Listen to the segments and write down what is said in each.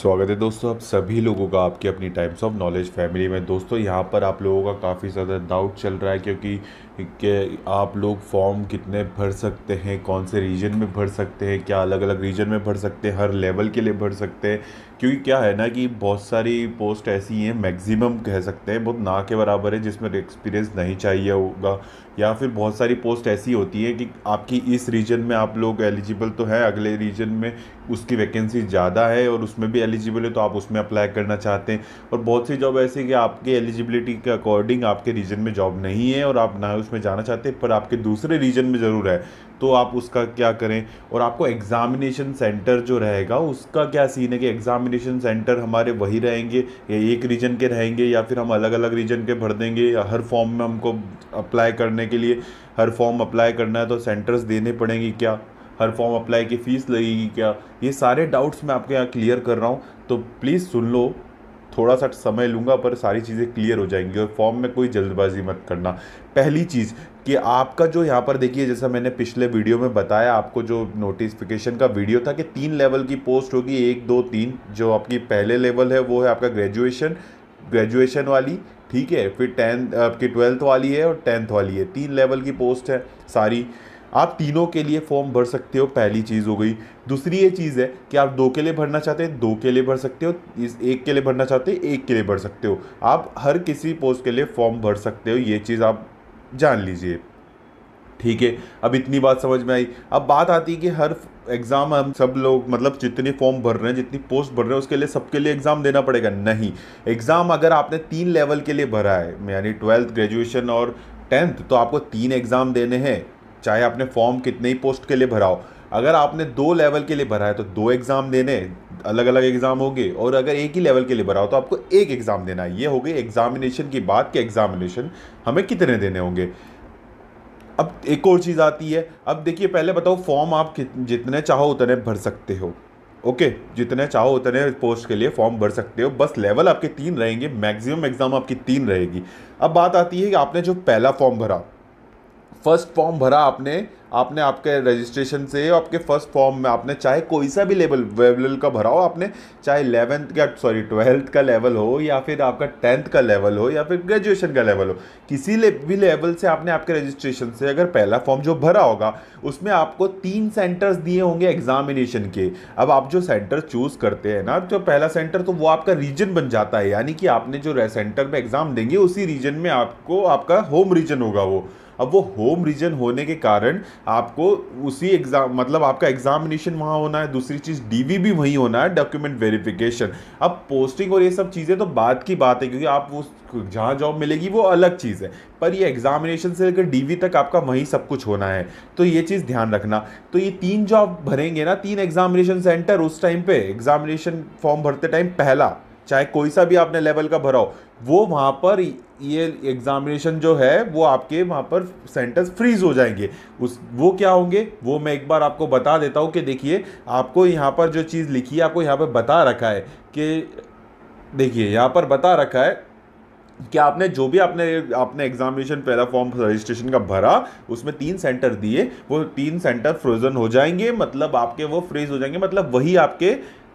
स्वागत है दोस्तों आप सभी लोगों का आपकी अपनी टाइम्स ऑफ नॉलेज फैमिली में दोस्तों यहाँ पर आप लोगों का काफ़ी ज़्यादा डाउट चल रहा है क्योंकि के आप लोग फॉर्म कितने भर सकते हैं कौन से रीजन में भर सकते हैं क्या अलग अलग रीजन में भर सकते हैं हर लेवल के लिए भर सकते हैं क्योंकि क्या है ना कि बहुत सारी पोस्ट ऐसी हैं मैक्सिमम कह सकते हैं बहुत ना के बराबर है जिसमें एक्सपीरियंस नहीं चाहिए होगा या फिर बहुत सारी पोस्ट ऐसी होती है कि आपकी इस रीजन में आप लोग एलिजिबल तो हैं अगले रीजन में उसकी वैकेंसी ज़्यादा है और उसमें भी एलिजिबल है तो आप उसमें अप्लाई करना चाहते हैं और बहुत सी जॉब ऐसी कि आपके एलिजिबिलिटी के अकॉर्डिंग आपके रीजन में जॉब नहीं है और आप ना उसमें जाना चाहते पर आपके दूसरे रीजन में ज़रूर है तो आप उसका क्या करें और आपको एग्ज़ामिनेशन सेंटर जो रहेगा उसका क्या सीन है कि एग्ज़ामिनेशन सेंटर हमारे वही रहेंगे या एक रीजन के रहेंगे या फिर हम अलग अलग रीजन के भर देंगे या हर फॉर्म में हमको अप्लाई करने के लिए हर फॉर्म अप्लाई करना है तो सेंटर्स देने पड़ेंगे क्या हर फॉर्म अप्लाई की फ़ीस लगेगी क्या ये सारे डाउट्स मैं आपके यहाँ क्लियर कर रहा हूँ तो प्लीज़ सुन लो थोड़ा सा समय लूँगा पर सारी चीज़ें क्लियर हो जाएंगी और फॉर्म में कोई जल्दबाजी मत करना पहली चीज़ कि आपका जो यहाँ पर देखिए जैसा मैंने पिछले वीडियो में बताया आपको जो नोटिफिकेशन का वीडियो था कि तीन लेवल की पोस्ट होगी एक दो तीन जो आपकी पहले लेवल है वो है आपका ग्रेजुएशन ग्रेजुएशन वाली ठीक है फिर टेंथ आपकी ट्वेल्थ वाली है और टेंथ वाली है तीन लेवल की पोस्ट है सारी आप तीनों के लिए फॉर्म भर सकते हो पहली चीज़ हो गई दूसरी ये चीज़ है कि आप दो के लिए भरना चाहते हैं दो के लिए भर सकते हो इस एक के लिए भरना चाहते हैं एक के लिए भर सकते हो आप हर किसी पोस्ट के लिए फॉर्म भर सकते हो ये चीज़ आप जान लीजिए ठीक है अब इतनी बात समझ में आई अब बात आती है कि हर एग्ज़ाम हम सब लोग मतलब जितने फॉर्म भर रहे हैं जितनी पोस्ट भर रहे हैं उसके लिए सबके लिए एग्ज़ाम देना पड़ेगा नहीं एग्ज़ाम अगर आपने तीन लेवल के लिए भरा है यानी ट्वेल्थ ग्रेजुएशन और टेंथ तो आपको तीन एग्ज़ाम देने हैं चाहे आपने फॉर्म कितने ही पोस्ट के लिए भरा हो अगर आपने दो लेवल के लिए भरा है तो दो एग्ज़ाम देने अलग अलग एग्ज़ाम होंगे और अगर एक ही लेवल के लिए भरा हो तो आपको एक एग्ज़ाम देना है ये हो गई एग्ज़ामिनेशन की बात के एग्ज़ामिनेशन हमें कितने देने होंगे अब एक और चीज़ आती है अब देखिए पहले बताओ फॉर्म आप जितने चाहो उतने भर सकते हो ओके जितने चाहो उतने पोस्ट के लिए फॉर्म भर सकते हो बस लेवल आपके तीन रहेंगे मैक्सिमम एग्ज़ाम आपकी तीन रहेगी अब बात आती है कि आपने जो पहला फॉर्म भरा फर्स्ट फॉर्म भरा आपने आपने आपके रजिस्ट्रेशन से आपके फर्स्ट फॉर्म में आपने चाहे कोई सा भी लेवल लेवल का भरा हो आपने चाहे इलेवेंथ का सॉरी ट्वेल्थ का लेवल हो या फिर आपका टेंथ का लेवल हो या फिर ग्रेजुएशन का लेवल हो किसी ले, भी लेवल से आपने आपके रजिस्ट्रेशन से अगर पहला फॉर्म जो भरा होगा उसमें आपको तीन सेंटर्स दिए होंगे एग्जामिनेशन के अब आप जो सेंटर चूज़ करते हैं ना जो तो पहला सेंटर तो वो आपका रीजन बन जाता है यानी कि आपने जो सेंटर में एग्ज़ाम देंगे उसी रीजन में आपको आपका होम रीजन होगा वो अब वो होम रीजन होने के कारण आपको उसी एग्जाम मतलब आपका एग्जामिनेशन वहाँ होना है दूसरी चीज़ डी भी वहीं होना है डॉक्यूमेंट वेरिफिकेशन अब पोस्टिंग और ये सब चीज़ें तो बात की बात है क्योंकि आप वो जहाँ जॉब मिलेगी वो अलग चीज़ है पर ये एग्जामिनेशन से लेकर डी तक आपका वहीं सब कुछ होना है तो ये चीज़ ध्यान रखना तो ये तीन जॉब भरेंगे ना तीन एग्जामिनेशन सेंटर उस टाइम पे एग्जामिनेशन फॉर्म भरते टाइम पहला चाहे कोई सा भी आपने लेवल का भरा हो वो वहाँ पर ये एग्जामिनेशन जो है वो आपके वहाँ पर सेंटर्स फ्रीज हो जाएंगे उस वो क्या होंगे वो मैं एक बार आपको बता देता हूँ कि देखिए आपको यहाँ पर जो चीज़ लिखी है आपको यहाँ पर बता रखा है कि देखिए यहाँ पर बता रखा है कि आपने जो भी आपने आपने एग्जामिनेशन पहला फॉर्म रजिस्ट्रेशन का भरा उसमें तीन सेंटर दिए वो तीन सेंटर फ्रोजन हो जाएंगे मतलब आपके वो फ्रीज हो जाएंगे मतलब वही आपके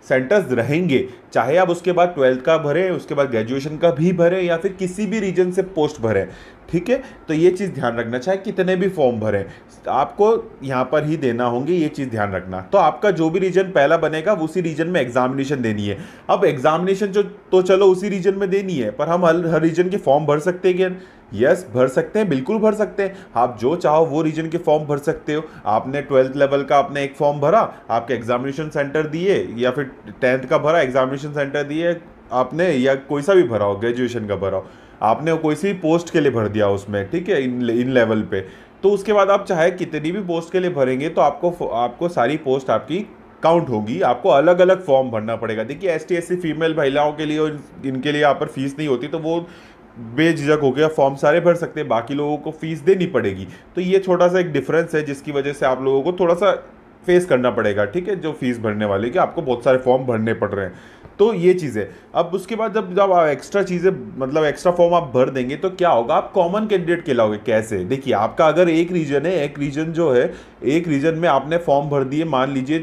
सेंटर्स रहेंगे चाहे आप उसके बाद ट्वेल्थ का भरें उसके बाद ग्रेजुएशन का भी भरें या फिर किसी भी रीजन से पोस्ट भरें ठीक है तो ये चीज़ ध्यान रखना चाहे कितने भी फॉर्म भरें आपको यहाँ पर ही देना होंगे ये चीज़ ध्यान रखना तो आपका जो भी रीजन पहला बनेगा उसी रीजन में एग्जामिनेशन देनी है अब एग्जामिनेशन जो तो चलो उसी रीजन में देनी है पर हम हर हर रीजन के फॉर्म भर सकते हैं यस भर सकते हैं बिल्कुल भर सकते हैं आप जो चाहो वो रीजन के फॉर्म भर सकते हो आपने ट्वेल्थ लेवल का आपने एक फॉर्म भरा आपके एग्जामिनेशन सेंटर दिए या फिर टेंथ का भरा एग्जामिनेशन सेंटर दिए आपने या कोई सा भी भरा हो ग्रेजुएशन का भरा हो आपने कोई सी पोस्ट के लिए भर दिया उसमें ठीक है इन इन लेवल पे तो उसके बाद आप चाहे कितनी भी पोस्ट के लिए भरेंगे तो आपको आपको सारी पोस्ट आपकी काउंट होगी आपको अलग अलग फॉर्म भरना पड़ेगा देखिए एस टी फीमेल महिलाओं के लिए और इनके लिए यहाँ पर फीस नहीं होती तो वो बेझिझक हो गया फॉर्म सारे भर सकते हैं बाकी लोगों को फीस देनी पड़ेगी तो ये छोटा सा एक डिफरेंस है जिसकी वजह से आप लोगों को थोड़ा सा फेस करना पड़ेगा ठीक है जो फीस भरने वाले कि आपको बहुत सारे फॉर्म भरने पड़ रहे हैं तो ये चीज़ है अब उसके बाद जब जब आप एक्स्ट्रा चीज़ें मतलब एक्स्ट्रा फॉर्म आप भर देंगे तो क्या होगा आप कॉमन कैंडिडेट कहलाओगे कैसे देखिए आपका अगर एक रीजन है एक रीजन जो है एक रीजन में आपने फॉर्म भर दिए मान लीजिए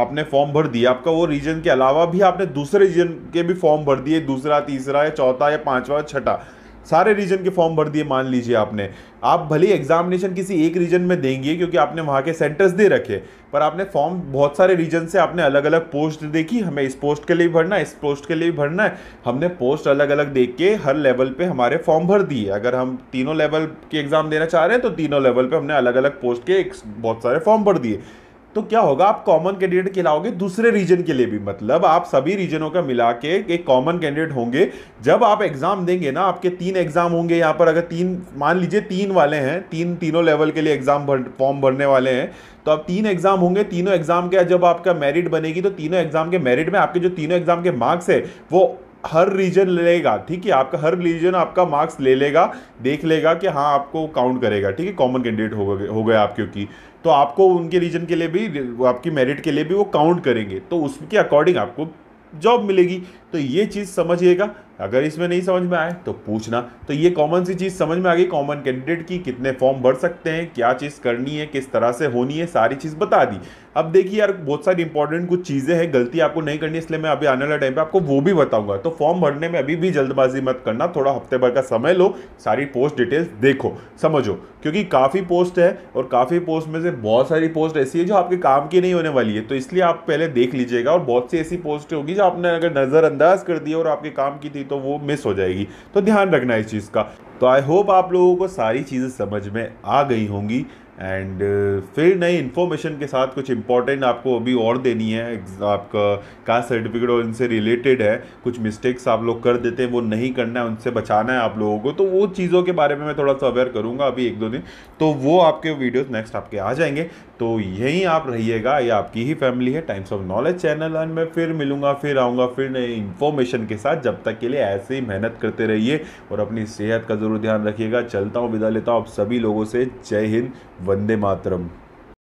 आपने फॉर्म भर दिया आपका वो रीजन के अलावा भी आपने दूसरे रीजन के भी फॉर्म भर दिए दूसरा तीसरा या चौथा या पाँचवा छठा सारे रीजन के फॉर्म भर दिए मान लीजिए आपने आप भले एग्जामिनेशन किसी एक रीजन में देंगे क्योंकि आपने वहाँ के सेंटर्स दे रखे पर आपने फॉर्म बहुत सारे रीजन से आपने अलग अलग पोस्ट देखी हमें इस पोस्ट के लिए भी भरना है इस पोस्ट के लिए भी भरना है हमने पोस्ट अलग अलग देख के हर लेवल पे हमारे फॉर्म भर दिए अगर हम तीनों लेवल के एग्ज़ाम देना चाह रहे हैं तो तीनों लेवल पे हमने अलग अलग पोस्ट के बहुत सारे फॉर्म भर दिए तो क्या होगा आप कॉमन कैंडिडेट खिलाओगे दूसरे रीजन के लिए भी मतलब आप सभी रीजनों का मिला के एक कॉमन कैंडिडेट होंगे जब आप एग्जाम देंगे ना आपके तीन एग्जाम होंगे यहाँ पर अगर तीन मान लीजिए तीन वाले हैं तीन तीनों लेवल के लिए एग्जाम भर फॉर्म भरने वाले हैं तो आप तीन एग्जाम होंगे तीनों एग्जाम के जब आपका मेरिट बनेगी तो तीनों एग्जाम के मेरिट में आपके जो तीनों एग्जाम के मार्क्स है वो हर रीजन लेगा ठीक है आपका हर रीजन आपका मार्क्स ले लेगा देख लेगा कि हाँ आपको काउंट करेगा ठीक है कॉमन कैंडिडेट हो गए हो गए आप क्योंकि तो आपको उनके रीजन के लिए भी आपकी मेरिट के लिए भी वो काउंट करेंगे तो उसके अकॉर्डिंग आपको जॉब मिलेगी तो ये चीज़ समझिएगा अगर इसमें नहीं समझ में आए तो पूछना तो ये कॉमन सी चीज़ समझ में आ गई कॉमन कैंडिडेट की कितने फॉर्म भर सकते हैं क्या चीज़ करनी है किस तरह से होनी है सारी चीज़ बता दी अब देखिए यार बहुत सारी इंपॉर्टेंट कुछ चीज़ें हैं गलती आपको नहीं करनी इसलिए मैं अभी आने वाले टाइम पे आपको वो भी बताऊंगा तो फॉर्म भरने में अभी भी जल्दबाजी मत करना थोड़ा हफ्ते भर का समय लो सारी पोस्ट डिटेल्स देखो समझो क्योंकि काफ़ी पोस्ट है और काफ़ी पोस्ट में से बहुत सारी पोस्ट ऐसी है जो आपके काम की नहीं होने वाली है तो इसलिए आप पहले देख लीजिएगा और बहुत सी ऐसी पोस्ट होगी जो आपने अगर नज़रअंदाज कर दी और आपके काम की होगी तो वो मिस हो जाएगी तो ध्यान रखना इस चीज़ का तो आई होप आप लोगों को सारी चीज़ें समझ में आ गई होंगी एंड uh, फिर नई इन्फॉर्मेशन के साथ कुछ इंपॉर्टेंट आपको अभी और देनी है आपका कास्ट सर्टिफिकेट और इनसे रिलेटेड है कुछ मिस्टेक्स आप लोग कर देते हैं वो नहीं करना है उनसे बचाना है आप लोगों को तो वो चीज़ों के बारे में मैं थोड़ा सा अवेयर करूँगा अभी एक दो दिन तो वो आपके वीडियोस नेक्स्ट आपके आ जाएंगे तो यहीं आप रहिएगा ये आपकी ही फैमिली है Times of Knowledge channel and मैं फिर मिलूंगा फिर आऊँगा फिर नई इन्फॉर्मेशन के साथ जब तक के लिए ऐसे ही मेहनत करते रहिए और अपनी सेहत का ज़रूर ध्यान रखिएगा चलता हूँ विदा लेता हूँ आप सभी लोगों से जय हिंद वंदे मातरम